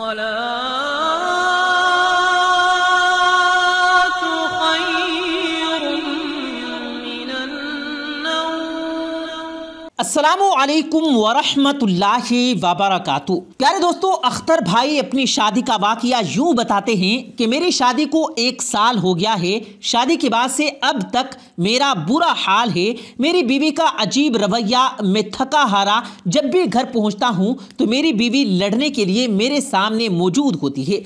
الصلاة असलकम वरहमतुल्लाह वबरक प्यारे दोस्तों अख्तर भाई अपनी शादी का वाक़ यूँ बताते हैं कि मेरी शादी को एक साल हो गया है शादी के बाद से अब तक मेरा बुरा हाल है मेरी बीवी का अजीब रवैया मैं थका हारा जब भी घर पहुंचता हूं तो मेरी बीवी लड़ने के लिए मेरे सामने मौजूद होती है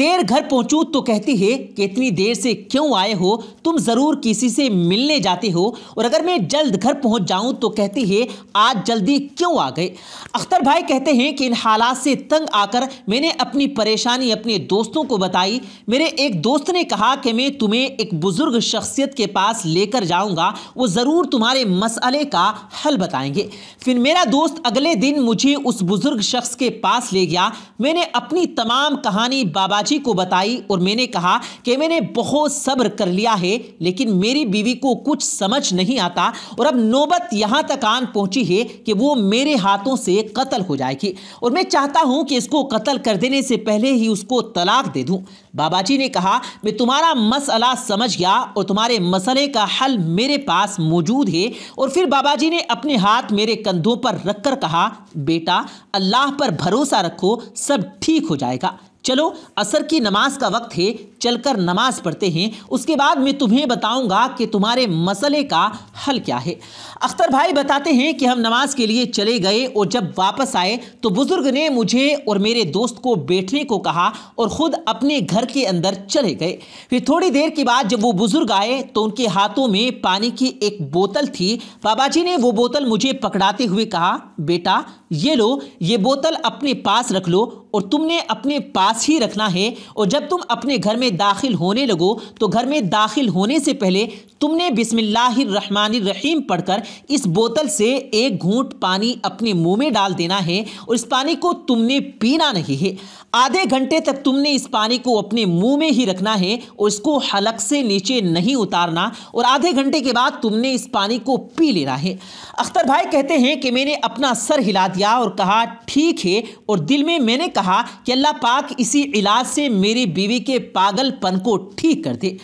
देर घर पहुँचूँ तो कहती है कि इतनी देर से क्यों आए हो तुम ज़रूर किसी से मिलने जाते हो और अगर मैं जल्द घर पहुँच जाऊँ तो कहती है आज जल्दी क्यों आ गए अख्तर भाई कहते हैं कि इन हालात से तंग आकर मैंने अपनी परेशानी अपने दोस्तों को बताई मेरे एक दोस्त ने कहा कि मैं तुम्हें एक बुज़ुर्ग शख्सियत के पास लेकर जाऊंगा वो ज़रूर तुम्हारे मसले का हल बताएंगे फिर मेरा दोस्त अगले दिन मुझे उस बुज़ुर्ग शख्स के पास ले गया मैंने अपनी तमाम कहानी बाबा जी को बताई और मैंने कहा कि मैंने बहुत सब्र कर लिया है लेकिन मेरी बीवी को कुछ समझ नहीं आता और अब नौबत यहाँ तक आन पहुँच पहुंची है कि वो मेरे हाथों से कत्ल हो जाएगी और मैं चाहता हूं कि इसको कत्ल कर देने से पहले ही उसको तलाक दे दूं बाबा जी ने कहा मैं तुम्हारा मसला समझ गया और तुम्हारे मसले का हल मेरे पास मौजूद है और फिर बाबा जी ने अपने हाथ मेरे कंधों पर रखकर कहा बेटा अल्लाह पर भरोसा रखो सब ठीक हो जाएगा चलो असर की नमाज का वक्त है चलकर नमाज पढ़ते हैं उसके बाद मैं तुम्हें बताऊंगा कि तुम्हारे मसले का हल क्या है अख्तर भाई बताते हैं कि हम नमाज के लिए चले गए और जब वापस आए तो बुज़ुर्ग ने मुझे और मेरे दोस्त को बैठने को कहा और ख़ुद अपने घर के अंदर चले गए फिर थोड़ी देर के बाद जब वो बुज़ुर्ग आए तो उनके हाथों में पानी की एक बोतल थी बाबा जी ने वो बोतल मुझे पकड़ाते हुए कहा बेटा ये लो ये बोतल अपने पास रख लो और तुमने अपने पास ही रखना है और जब तुम अपने घर में दाखिल होने लगो तो घर में दाखिल होने से पहले तुमने बिसमीम पढ़कर इस बोतल से एक घूंट पानी अपने मुंह में डाल देना है और इस पानी को तुमने पीना नहीं है आधे घंटे तक तुमने इस पानी को अपने मुंह में ही रखना है और इसको हलक से नीचे नहीं उतारना और आधे घंटे के बाद तुमने इस पानी को पी लेना है अख्तर भाई कहते हैं कि मैंने अपना सर हिला दिया दिया और कहा ठीक है और दिल में मैंने कहा कि अल्लाह पाक इसी इलाज से मेरी बीवी के पागलपन को ठीक कर दे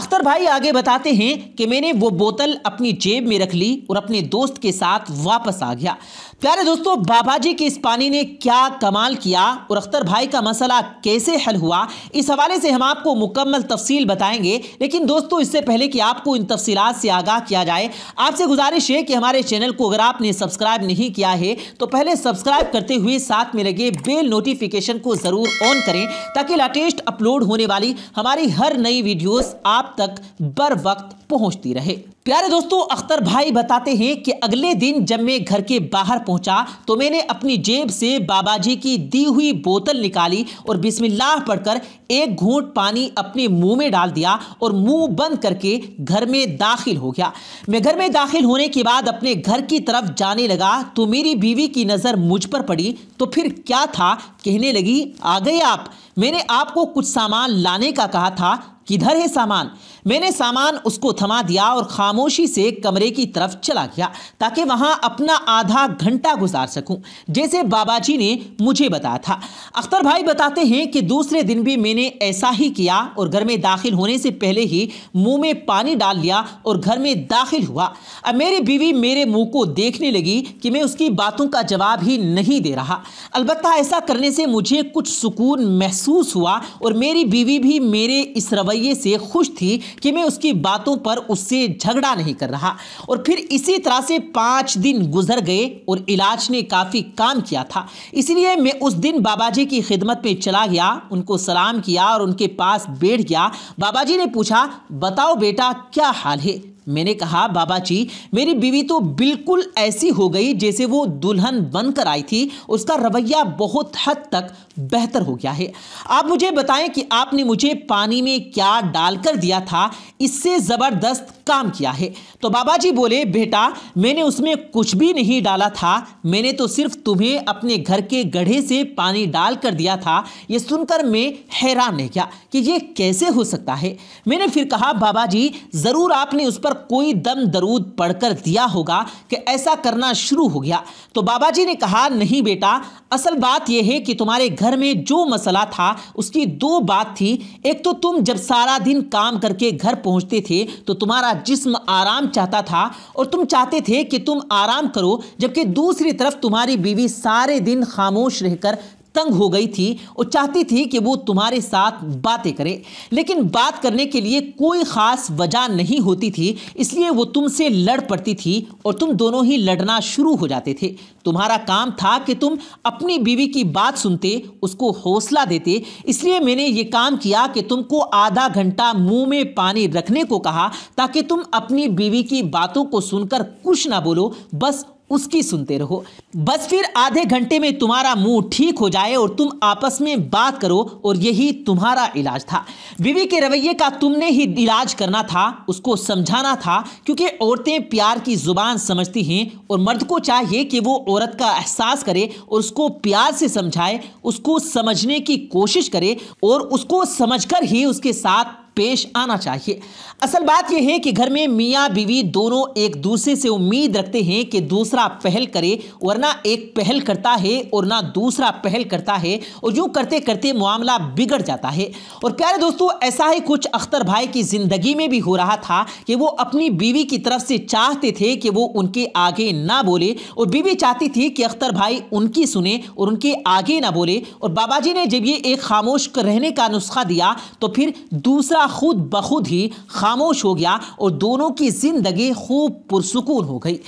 अख्तर भाई आगे बताते हैं कि मैंने वो बोतल अपनी जेब में रख ली और अपने दोस्त के साथ वापस आ गया प्यारे दोस्तों बाबा जी के इस पानी ने क्या कमाल किया और अख्तर भाई का मसला कैसे हल हुआ इस हवाले से हम आपको मुकम्मल तफसील बताएंगे लेकिन दोस्तों इससे पहले कि आपको इन तफसीलात से आगाह किया जाए आपसे गुजारिश है कि हमारे चैनल को अगर आपने सब्सक्राइब नहीं किया है तो पहले पहले सब्सक्राइब करते हुए साथ में लगे बेल नोटिफिकेशन को ज़रूर ऑन करें ताकि लेटेस्ट अपलोड होने वाली हमारी हर नई वीडियोस आप तक बर वक्त पहुंचती रहे प्यारे दोस्तों अख्तर भाई बताते हैं कि अगले दिन जब मैं घर के बाहर पहुंचा तो मैंने अपनी जेब से बाबा जी की दी हुई बोतल निकाली और बिस्मिल्लाह पढ़कर एक घूंट पानी अपने मुंह में डाल दिया और मुंह बंद करके घर में दाखिल हो गया मैं घर में दाखिल होने के बाद अपने घर की तरफ जाने लगा तो मेरी बीवी की नज़र मुझ पर पड़ी तो फिर क्या था कहने लगी आ गए आप मैंने आपको कुछ सामान लाने का कहा था किधर है सामान मैंने सामान उसको थमा दिया और खामोशी से कमरे की तरफ चला गया ताकि वहां अपना आधा घंटा गुजार सकूं जैसे बाबा जी ने मुझे बताया था अख्तर भाई बताते हैं कि दूसरे दिन भी मैंने ऐसा ही किया और घर में दाखिल होने से पहले ही मुंह में पानी डाल लिया और घर में दाखिल हुआ अब मेरी बीवी मेरे मुंह को देखने लगी कि मैं उसकी बातों का जवाब ही नहीं दे रहा अलबत्ता ऐसा करने से मुझे कुछ सुकून महसूस हुआ और मेरी बीवी भी मेरे इस रवैये से खुश थी कि मैं उसकी बातों पर उससे झगड़ा नहीं कर रहा और फिर इसी तरह से पाँच दिन गुजर गए और इलाज ने काफ़ी काम किया था इसलिए मैं उस दिन बाबा जी की खिदमत में चला गया उनको सलाम किया और उनके पास बैठ गया बाबा जी ने पूछा बताओ बेटा क्या हाल है मैंने कहा बाबा जी मेरी बीवी तो बिल्कुल ऐसी हो गई जैसे वो दुल्हन बनकर आई थी उसका रवैया बहुत हद तक बेहतर हो गया है आप मुझे बताएं कि आपने मुझे पानी में क्या डालकर दिया था इससे ज़बरदस्त काम किया है तो बाबा जी बोले बेटा मैंने उसमें कुछ भी नहीं डाला था मैंने तो सिर्फ तुम्हें अपने घर के गढ़े से पानी डाल कर दिया था ये सुनकर मैं हैरान रह गया कि ये कैसे हो सकता है मैंने फिर कहा बाबा जी ज़रूर आपने उस पर पर कोई दम दरूद पढ़कर दिया होगा कि ऐसा करना शुरू हो गया तो बाबा जी ने कहा नहीं बेटा असल बात यह है कि तुम्हारे घर में जो मसला था उसकी दो बात थी एक तो तुम जब सारा दिन काम करके घर पहुंचते थे तो तुम्हारा जिस्म आराम चाहता था और तुम चाहते थे कि तुम आराम करो जबकि दूसरी तरफ तुम्हारी बीवी सारे दिन खामोश रहकर तंग हो गई थी और चाहती थी कि वो तुम्हारे साथ बातें करे लेकिन बात करने के लिए कोई ख़ास वजह नहीं होती थी इसलिए वो तुमसे लड़ पड़ती थी और तुम दोनों ही लड़ना शुरू हो जाते थे तुम्हारा काम था कि तुम अपनी बीवी की बात सुनते उसको हौसला देते इसलिए मैंने ये काम किया कि तुमको आधा घंटा मुंह में पानी रखने को कहा ताकि तुम अपनी बीवी की बातों को सुनकर कुछ ना बोलो बस उसकी सुनते रहो बस फिर आधे घंटे में तुम्हारा मुंह ठीक हो जाए और तुम आपस में बात करो और यही तुम्हारा इलाज था बीवी के रवैये का तुमने ही इलाज करना था उसको समझाना था क्योंकि औरतें प्यार की जुबान समझती हैं और मर्द को चाहिए कि वो औरत का एहसास करे और उसको प्यार से समझाए उसको समझने की कोशिश करे और उसको समझ ही उसके साथ पेश आना चाहिए असल बात यह है कि घर में मियाँ बीवी दोनों एक दूसरे से उम्मीद रखते हैं कि दूसरा पहल करे वरना एक पहल करता है और ना दूसरा पहल करता है और यूँ करते करते मामला बिगड़ जाता है और प्यारे दोस्तों ऐसा ही कुछ अख्तर भाई की ज़िंदगी में भी हो रहा था कि वो अपनी बीवी की तरफ से चाहते थे कि वो उनके आगे ना बोले और बीवी चाहती थी कि अख्तर भाई उनकी सुने और उनके आगे ना बोले और बाबा जी ने जब ये एक खामोश रहने का नुस्खा दिया तो फिर दूसरा मामला खुद बखुद ही खामोश हो गया और दोनों की ज़िंदगी खूब पुरसकून हो गई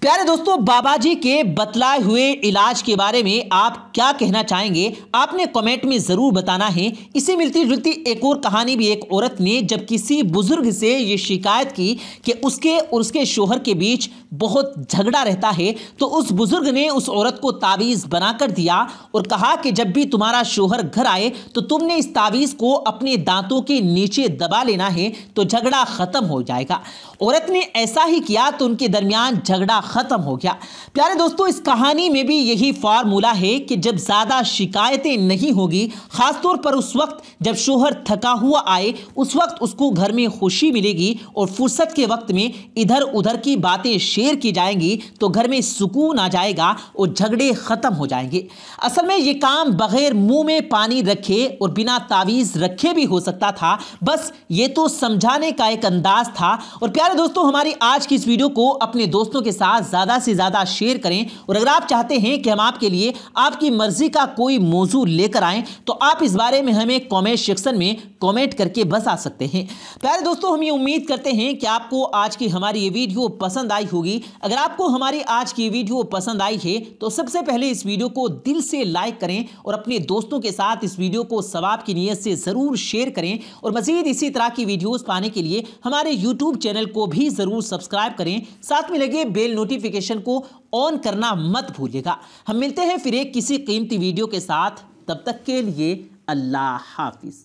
प्यारे दोस्तों बाबा जी के बतलाए हुए इलाज के बारे में आप क्या कहना चाहेंगे आपने कमेंट में ज़रूर बताना है इसे मिलती जुलती एक और कहानी भी एक औरत ने जब किसी बुज़ुर्ग से ये शिकायत की कि उसके और उसके शोहर के बीच बहुत झगड़ा रहता है तो उस बुज़ुर्ग ने उस औरत को तावीज़ बनाकर दिया और कहा कि जब भी तुम्हारा शोहर घर आए तो तुमने इस तावीज़ को अपने दांतों के नीचे दबा लेना है तो झगड़ा ख़त्म हो जाएगा औरत ने ऐसा ही किया तो उनके दरमियान झगड़ा ख़त्म हो गया प्यारे दोस्तों इस कहानी में भी यही फार्मूला है कि जब ज़्यादा शिकायतें नहीं होगी ख़ासतौर पर उस वक्त जब शोहर थका हुआ आए उस वक्त उसको घर में खुशी मिलेगी और फुर्सत के वक्त में इधर उधर की बातें शेयर की जाएंगी तो घर में सुकून आ जाएगा और झगड़े ख़त्म हो जाएंगे असल में ये काम बगैर मुंह में पानी रखे और बिना तावीज़ रखे भी हो सकता था बस ये तो समझाने का एक अंदाज था और प्यारे दोस्तों हमारी आज की इस वीडियो को अपने दोस्तों के साथ साथ ज़्यादा से ज़्यादा शेयर करें और अगर आप चाहते हैं कि हम आपके लिए आपकी मर्ज़ी का कोई मौजू लेकर आएँ तो आप इस बारे में हमें कॉमेंट सेक्शन में कॉमेंट करके बता सकते हैं प्यारे दोस्तों हम ये उम्मीद करते हैं कि आपको आज की हमारी ये वीडियो पसंद आई होगी अगर आपको हमारी आज की वीडियो पसंद आई है तो सबसे पहले इस वीडियो को दिल से लाइक करें और अपने दोस्तों के साथ इस वीडियो को सवाब की नीयत से ज़रूर शेयर करें और मजीद इसी तरह की वीडियोस पाने के लिए हमारे YouTube चैनल को भी ज़रूर सब्सक्राइब करें साथ में लगे बेल नोटिफिकेशन को ऑन करना मत भूलिएगा हम मिलते हैं फिर एक किसी कीमती वीडियो के साथ तब तक के लिए अल्लाह हाफिज़